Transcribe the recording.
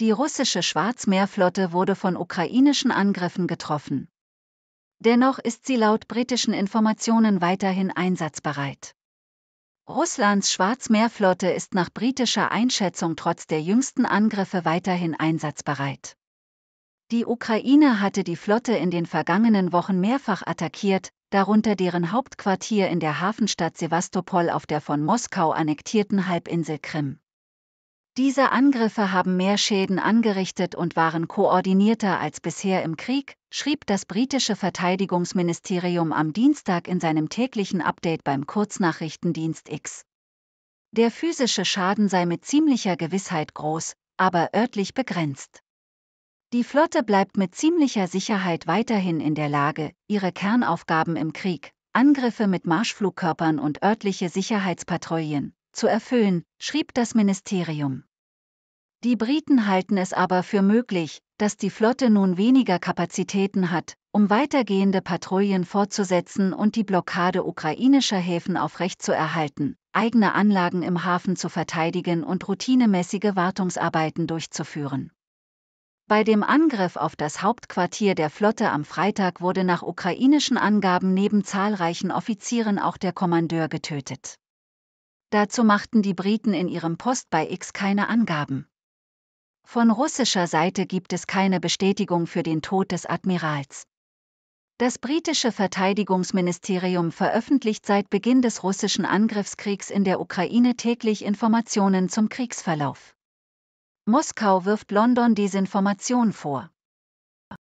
Die russische Schwarzmeerflotte wurde von ukrainischen Angriffen getroffen. Dennoch ist sie laut britischen Informationen weiterhin einsatzbereit. Russlands Schwarzmeerflotte ist nach britischer Einschätzung trotz der jüngsten Angriffe weiterhin einsatzbereit. Die Ukraine hatte die Flotte in den vergangenen Wochen mehrfach attackiert, darunter deren Hauptquartier in der Hafenstadt Sevastopol auf der von Moskau annektierten Halbinsel Krim. Diese Angriffe haben mehr Schäden angerichtet und waren koordinierter als bisher im Krieg, schrieb das britische Verteidigungsministerium am Dienstag in seinem täglichen Update beim Kurznachrichtendienst X. Der physische Schaden sei mit ziemlicher Gewissheit groß, aber örtlich begrenzt. Die Flotte bleibt mit ziemlicher Sicherheit weiterhin in der Lage, ihre Kernaufgaben im Krieg, Angriffe mit Marschflugkörpern und örtliche Sicherheitspatrouillen, zu erfüllen, schrieb das Ministerium. Die Briten halten es aber für möglich, dass die Flotte nun weniger Kapazitäten hat, um weitergehende Patrouillen fortzusetzen und die Blockade ukrainischer Häfen aufrechtzuerhalten, eigene Anlagen im Hafen zu verteidigen und routinemäßige Wartungsarbeiten durchzuführen. Bei dem Angriff auf das Hauptquartier der Flotte am Freitag wurde nach ukrainischen Angaben neben zahlreichen Offizieren auch der Kommandeur getötet. Dazu machten die Briten in ihrem Post bei X keine Angaben. Von russischer Seite gibt es keine Bestätigung für den Tod des Admirals. Das britische Verteidigungsministerium veröffentlicht seit Beginn des russischen Angriffskriegs in der Ukraine täglich Informationen zum Kriegsverlauf. Moskau wirft London Desinformation vor.